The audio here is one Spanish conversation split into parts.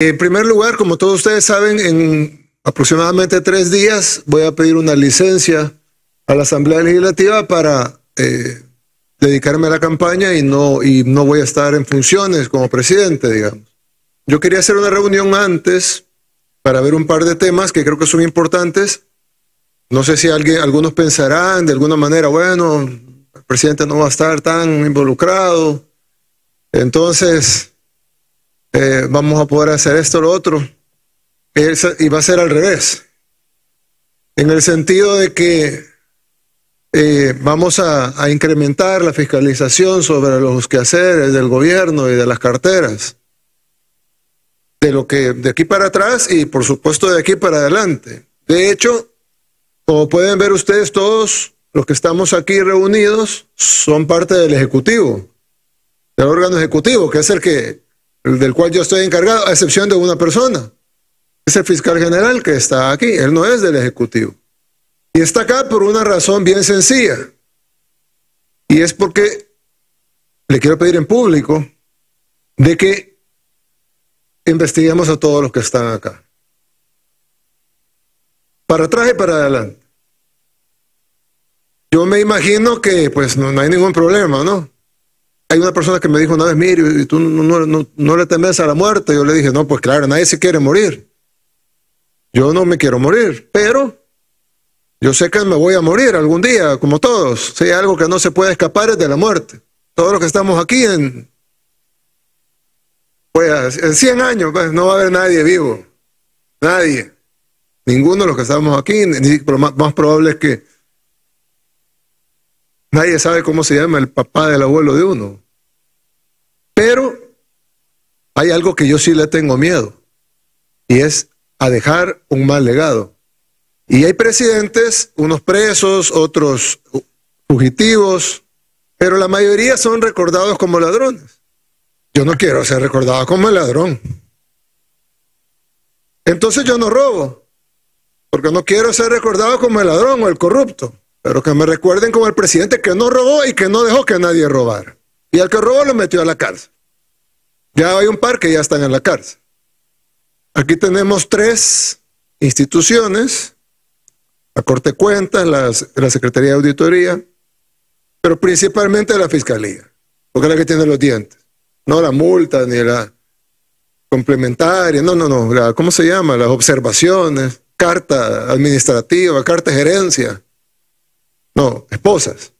En primer lugar, como todos ustedes saben, en aproximadamente tres días voy a pedir una licencia a la Asamblea Legislativa para eh, dedicarme a la campaña y no, y no voy a estar en funciones como presidente, digamos. Yo quería hacer una reunión antes para ver un par de temas que creo que son importantes. No sé si alguien, algunos pensarán de alguna manera, bueno, el presidente no va a estar tan involucrado. Entonces, eh, vamos a poder hacer esto o lo otro. Y va a ser al revés. En el sentido de que eh, vamos a, a, incrementar la fiscalización sobre los quehaceres del gobierno y de las carteras. De lo que de aquí para atrás y por supuesto de aquí para adelante. De hecho, como pueden ver ustedes todos los que estamos aquí reunidos son parte del Ejecutivo, del órgano ejecutivo, que es el que del cual yo estoy encargado, a excepción de una persona. Es el fiscal general que está aquí, él no es del Ejecutivo. Y está acá por una razón bien sencilla. Y es porque le quiero pedir en público de que investiguemos a todos los que están acá. Para atrás y para adelante. Yo me imagino que pues no, no hay ningún problema, ¿no? hay una persona que me dijo una vez, mire, tú no, le temes a la muerte. Yo le dije, no, pues claro, nadie se quiere morir. Yo no me quiero morir, pero yo sé que me voy a morir algún día, como todos. Si hay algo que no se puede escapar es de la muerte. Todos los que estamos aquí en, pues, en 100 años pues, no va a haber nadie vivo. Nadie. Ninguno de los que estamos aquí. Lo más probable es que Nadie sabe cómo se llama el papá del abuelo de uno. Pero hay algo que yo sí le tengo miedo y es a dejar un mal legado. Y hay presidentes, unos presos, otros fugitivos, pero la mayoría son recordados como ladrones. Yo no quiero ser recordado como el ladrón. Entonces yo no robo, porque no quiero ser recordado como el ladrón o el corrupto. Pero que me recuerden como el presidente que no robó y que no dejó que nadie robar Y al que robó lo metió a la cárcel. Ya hay un par que ya están en la cárcel. Aquí tenemos tres instituciones, la Corte de Cuentas, la Secretaría de Auditoría, pero principalmente la Fiscalía, porque es la que tiene los dientes. No la multa ni la complementaria, no, no, no, ¿cómo se llama? Las observaciones, carta administrativa, carta de gerencia. No, esposas.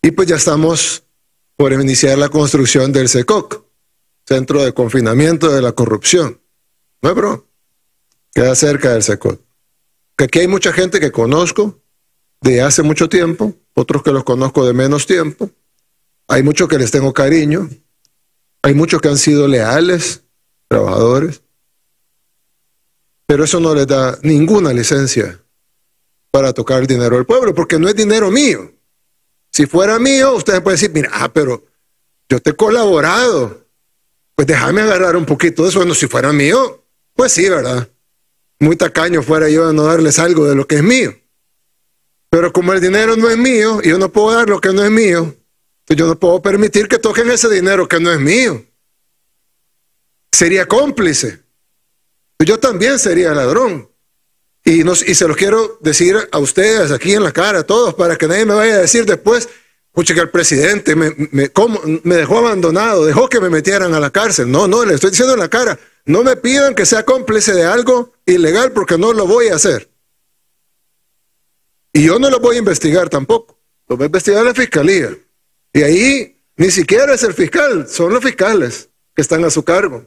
Y pues ya estamos por iniciar la construcción del SECOC, e Centro de Confinamiento de la Corrupción. No, bro. Queda cerca del SECOC. E que aquí hay mucha gente que conozco de hace mucho tiempo, otros que los conozco de menos tiempo. Hay muchos que les tengo cariño. Hay muchos que han sido leales, trabajadores. Pero eso no les da ninguna licencia para tocar el dinero del pueblo, porque no es dinero mío. Si fuera mío, ustedes pueden decir, mira, ah, pero yo te he colaborado, pues déjame agarrar un poquito de eso. Bueno, si fuera mío, pues sí, ¿verdad? Muy tacaño fuera yo a no darles algo de lo que es mío. Pero como el dinero no es mío y yo no puedo dar lo que no es mío, pues yo no puedo permitir que toquen ese dinero que no es mío. Sería cómplice. Yo también sería ladrón. Y, no, se los quiero decir a ustedes aquí en la cara, a todos, para que nadie me vaya a decir después, escuche que el presidente me, me, me dejó abandonado, dejó que me metieran a la cárcel. No, no, le estoy diciendo en la cara, no me pidan que sea cómplice de algo ilegal porque no lo voy a hacer. Y yo no lo voy a investigar tampoco, lo voy a investigar la fiscalía. Y ahí ni siquiera es el fiscal, son los fiscales que están a su cargo.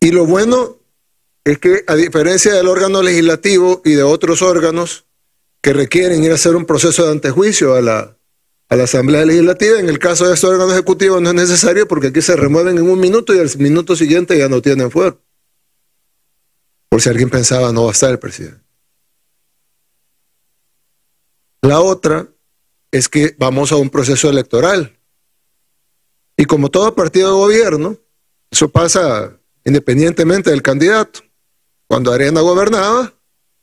Y lo bueno es que a diferencia del órgano legislativo y de otros órganos que requieren ir a hacer un proceso de antejuicio a la, Asamblea Legislativa, en el caso de este órgano ejecutivo no es necesario porque aquí se remueven en un minuto y al minuto siguiente ya no tienen fuerza. Por si alguien pensaba no va a estar el presidente. La otra es que vamos a un proceso electoral. Y como todo partido de gobierno, eso pasa independientemente del candidato. Cuando Arena gobernaba,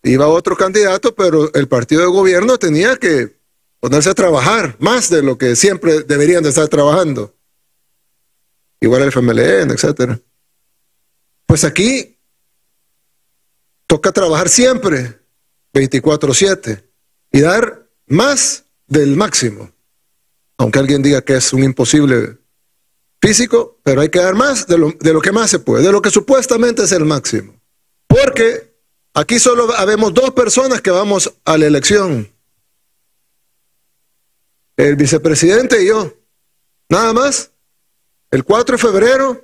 iba otro candidato, pero el partido de gobierno tenía que ponerse a trabajar más de lo que siempre deberían de estar trabajando. Igual el FMLN, etc. Pues aquí toca trabajar siempre, 24-7, y dar más del máximo. Aunque alguien diga que es un imposible físico, pero hay que dar más de lo, de lo que más se puede, de lo que supuestamente es el máximo. Porque aquí solo habemos dos personas que vamos a la elección. El vicepresidente y yo. Nada más. El 4 de febrero,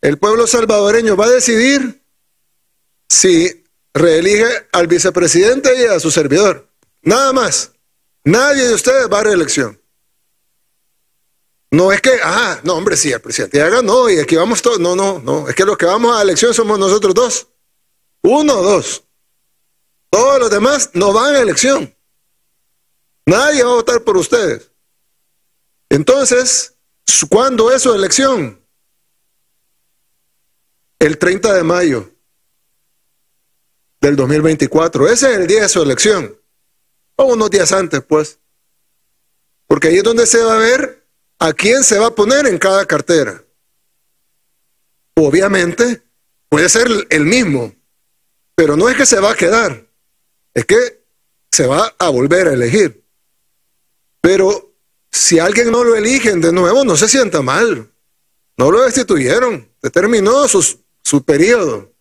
el pueblo salvadoreño va a decidir si reelige al vicepresidente y a su servidor. Nada más. Nadie de ustedes va a reelección. No es que, ah, no, hombre, sí, el presidente ya no, y aquí vamos todos. No, no, no. Es que los que vamos a la elección somos nosotros dos. Uno dos. Todos los demás no van a elección. Nadie va a votar por ustedes. Entonces, ¿cuándo es su elección? El 30 de mayo del 2024. Ese es el día de su elección. O unos días antes, pues. Porque ahí es donde se va a ver a quién se va a poner en cada cartera. Obviamente, puede ser el mismo, pero no es que se va a quedar, es que se va a volver a elegir. Pero si alguien no lo eligen de nuevo, no se sienta mal. No lo destituyeron, se terminó su, su periodo.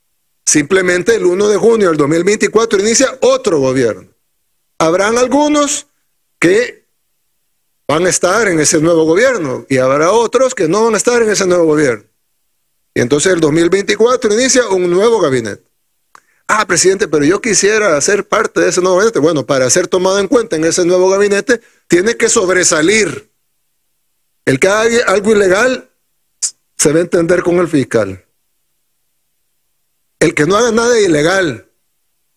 Simplemente el 1 de junio del 2024 inicia otro gobierno. Habrán algunos que van a estar en ese nuevo gobierno y habrá otros que no van a estar en ese nuevo gobierno. Y entonces el 2024 inicia un nuevo gabinete ah, presidente, pero yo quisiera ser parte de ese nuevo gabinete. Bueno, para ser tomado en cuenta en ese nuevo gabinete, tiene que sobresalir. El que haga algo ilegal se va a entender con el fiscal. El que no haga nada ilegal,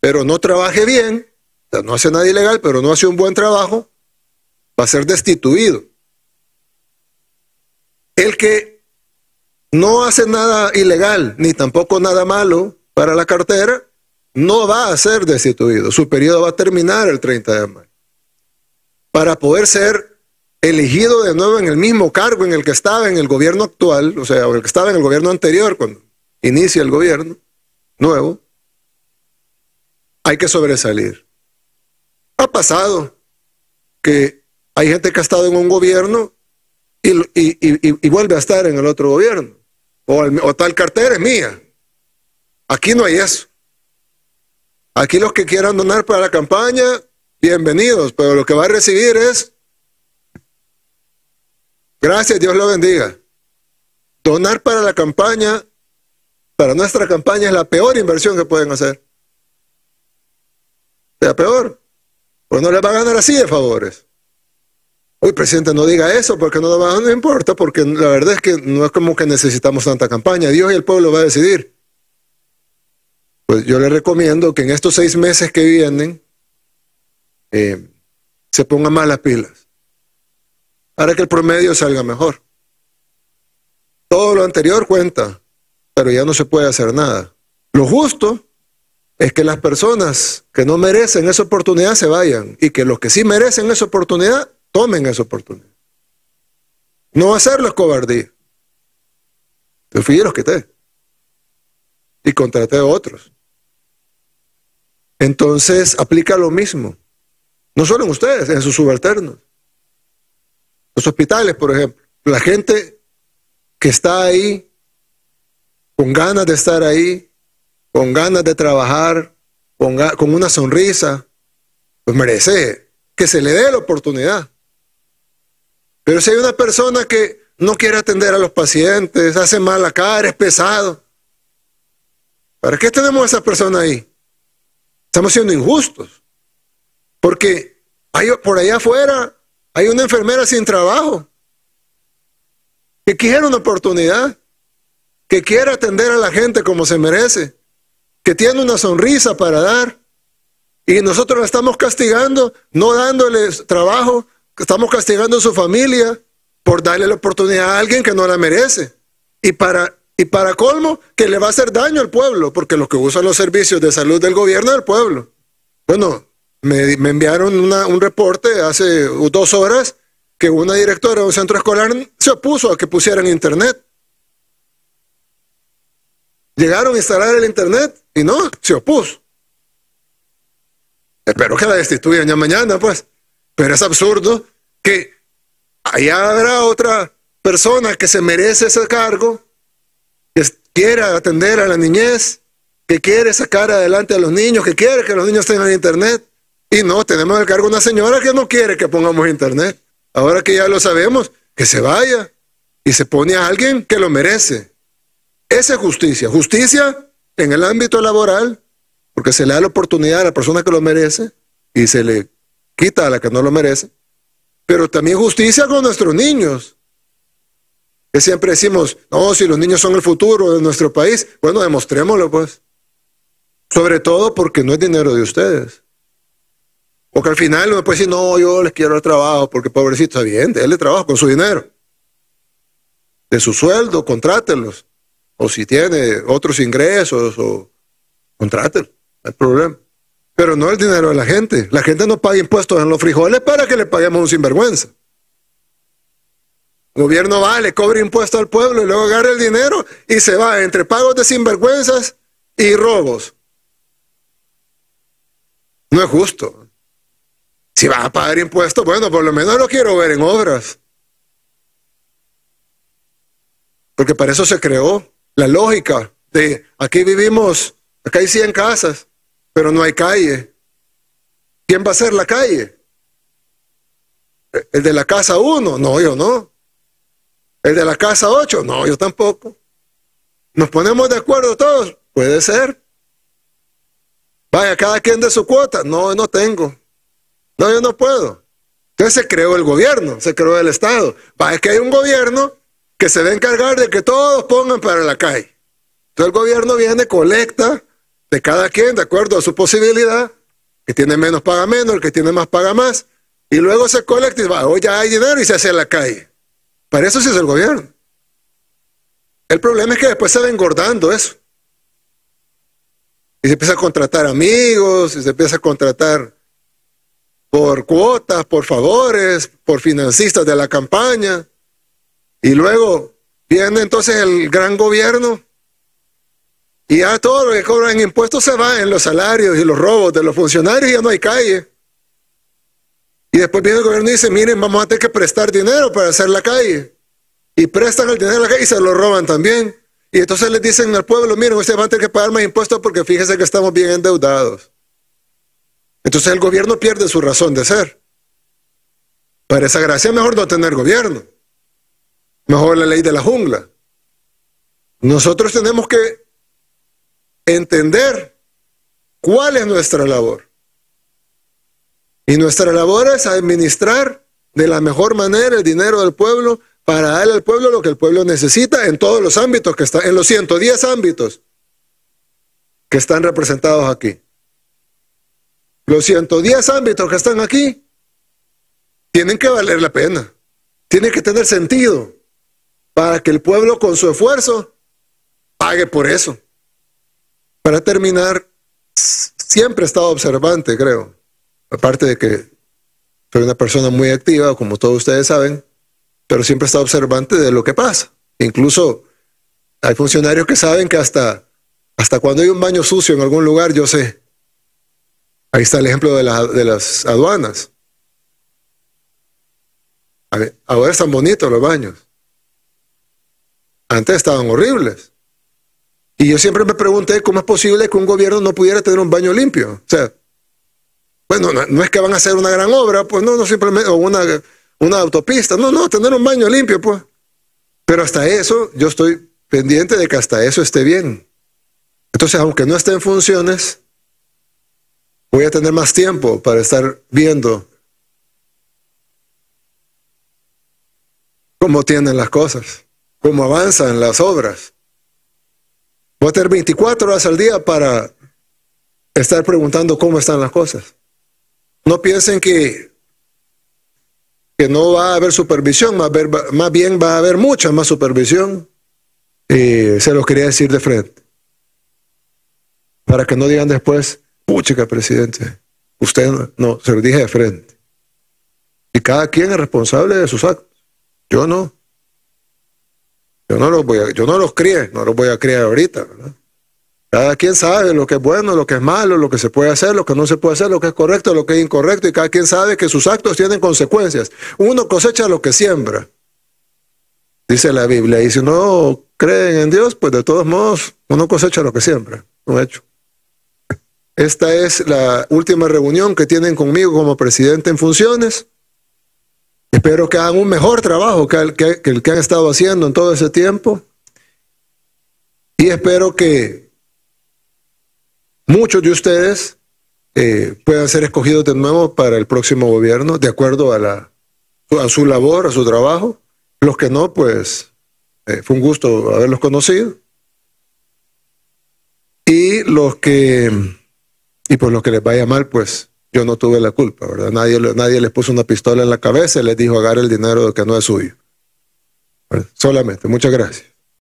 pero no trabaje bien, o sea, no hace nada ilegal, pero no hace un buen trabajo, va a ser destituido. El que no hace nada ilegal, ni tampoco nada malo para la cartera, no va a ser destituido. Su periodo va a terminar el 30 de mayo. Para poder ser elegido de nuevo en el mismo cargo en el que estaba en el gobierno actual, o sea, en el que estaba en el gobierno anterior, cuando inicia el gobierno nuevo, hay que sobresalir. Ha pasado que hay gente que ha estado en un gobierno y, vuelve a estar en el otro gobierno. O, o tal cartera es mía. Aquí no hay eso. Aquí los que quieran donar para la campaña, bienvenidos, pero lo que va a recibir es... Gracias, Dios lo bendiga. Donar para la campaña, para nuestra campaña es la peor inversión que pueden hacer. sea, peor. Pues no les va a ganar así de favores. Uy, presidente, no diga eso porque no, no importa, porque la verdad es que no es como que necesitamos tanta campaña. Dios y el pueblo va a decidir. Pues yo le recomiendo que en estos seis meses que vienen eh, se ponga más las pilas. Para que el promedio salga mejor. Todo lo anterior cuenta, pero ya no se puede hacer nada. Lo justo es que las personas que no merecen esa oportunidad se vayan y que los que sí merecen esa oportunidad tomen esa oportunidad. No hacerlo es cobardía. Yo fui y los quité. Y contraté a otros. Entonces aplica lo mismo. No solo en ustedes, en sus subalternos. Los hospitales, por ejemplo. La gente que está ahí, con ganas de estar ahí, con ganas de trabajar, con, con una sonrisa, pues merece que se le dé la oportunidad. Pero si hay una persona que no quiere atender a los pacientes, hace mala cara, es pesado, ¿para qué tenemos a esa persona ahí? Estamos siendo injustos. Porque por allá afuera hay una enfermera sin trabajo que quiere una oportunidad, que quiere atender a la gente como se merece, que tiene una sonrisa para dar. Y nosotros la estamos castigando, no dándole trabajo, estamos castigando a su familia por darle la oportunidad a alguien que no la merece. Y para y para colmo, que le va a hacer daño al pueblo, porque los que usan los servicios de salud del gobierno es el pueblo. Bueno, me, enviaron un reporte hace dos horas que una directora de un centro escolar se opuso a que pusieran internet. Llegaron a instalar el internet y no, se opuso. Espero que la destituyan ya mañana, pues. Pero es absurdo que haya habrá otra persona que se merece ese cargo que quiera atender a la niñez, que quiere sacar adelante a los niños, que quiere que los niños tengan internet. Y no, tenemos el cargo una señora que no quiere que pongamos internet. Ahora que ya lo sabemos, que se vaya y se pone a alguien que lo merece. Esa es justicia. Justicia en el ámbito laboral, porque se le da la oportunidad a la persona que lo merece y se le quita a la que no lo merece. Pero también justicia con nuestros niños. Que siempre decimos, no, si los niños son el futuro de nuestro país, bueno, demostrémoslo pues. Sobre todo porque no es dinero de ustedes. Porque al final uno puede decir, no, yo les quiero el trabajo, porque pobrecito, está bien, le trabaja con su dinero. De su sueldo, contrátenlos. O si tiene otros ingresos, o no hay problema. Pero no el dinero de la gente. La gente no paga impuestos en los frijoles para que le paguemos un sinvergüenza. Gobierno va, le cobra impuesto al pueblo y luego agarra el dinero y se va entre pagos de sinvergüenzas y robos. No es justo. Si va a pagar impuestos, bueno, por lo menos lo quiero ver en obras. Porque para eso se creó la lógica de aquí vivimos, acá hay 100 casas, pero no hay calle. ¿Quién va a ser la calle? ¿El de la casa uno? No, yo no. ¿El de la casa 8? No, yo tampoco. ¿Nos ponemos de acuerdo todos? Puede ser. Vaya, cada quien de su cuota. No, no tengo. No, yo no puedo. Entonces se creó el gobierno, se creó el Estado. Vaya, es que hay un gobierno que se va a encargar de que todos pongan para la calle. Entonces el gobierno viene, colecta de cada quien de acuerdo a su posibilidad. que tiene menos paga menos, el que tiene más paga más. Y luego se colecta y va, hoy ya hay dinero y se hace la calle. Para eso se es el gobierno. El problema es que después se va engordando eso. Y se empieza a contratar amigos, y se empieza a contratar por cuotas, por favores, por financistas de la campaña. Y luego viene entonces el gran gobierno y ya todo lo que cobran impuestos se va en los salarios y los robos de los funcionarios y ya no hay calle. Y después viene el gobierno y dice, miren, vamos a tener que prestar dinero para hacer la calle. Y prestan el dinero a la calle y se lo roban también. Y entonces le dicen al pueblo, miren, ustedes van a tener que pagar más impuestos porque fíjense que estamos bien endeudados. Entonces el gobierno pierde su razón de ser. Para esa gracia mejor no tener gobierno. Mejor la ley de la jungla. Nosotros tenemos que entender cuál es nuestra labor. Y nuestra labor es administrar de la mejor manera el dinero del pueblo para darle al pueblo lo que el pueblo necesita en todos los ámbitos que están, en los 110 ámbitos que están representados aquí. Los 110 ámbitos que están aquí tienen que valer la pena, tienen que tener sentido para que el pueblo con su esfuerzo pague por eso. Para terminar, siempre he estado observante, creo aparte de que soy una persona muy activa, como todos ustedes saben, pero siempre está observante de lo que pasa. Incluso hay funcionarios que saben que hasta, hasta cuando hay un baño sucio en algún lugar, yo sé. Ahí está el ejemplo de, de las aduanas. Ahora están bonitos los baños. Antes estaban horribles. Y yo siempre me pregunté cómo es posible que un gobierno no pudiera tener un baño limpio. O sea, bueno, no, es que van a hacer una gran obra, pues no, no simplemente, o una, una autopista, no, no, tener un baño limpio, pues. Pero hasta eso, yo estoy pendiente de que hasta eso esté bien. Entonces, aunque no esté en funciones, voy a tener más tiempo para estar viendo cómo tienen las cosas, cómo avanzan las obras. Voy a tener 24 horas al día para estar preguntando cómo están las cosas. No piensen que, que no va a haber supervisión, más, bien va a haber mucha más supervisión. Y eh, se los quería decir de frente. Para que no digan después, que presidente, usted no, se lo dije de frente. Y cada quien es responsable de sus actos. Yo no. Yo no los voy a, yo no los no los voy a criar ahorita, ¿verdad? Cada quien sabe lo que es bueno, lo que es malo, lo que se puede hacer, lo que no se puede hacer, lo que es correcto, lo que es incorrecto, y cada quien sabe que sus actos tienen consecuencias. Uno cosecha lo que siembra, dice la Biblia, y si no creen en Dios, pues de todos modos uno cosecha lo que siembra, hecho. Esta es la última reunión que tienen conmigo como presidente en funciones. Espero que hagan un mejor trabajo que, el que han estado haciendo en todo ese tiempo. Y espero que muchos de ustedes eh, puedan ser escogidos de nuevo para el próximo gobierno, de acuerdo a, la, su labor, a su trabajo. Los que no, pues eh, fue un gusto haberlos conocido. Y los que, y pues los que les vaya mal, pues yo no tuve la culpa, ¿verdad? Nadie, nadie les puso una pistola en la cabeza y les dijo agarre el dinero que no es suyo. Solamente, muchas gracias.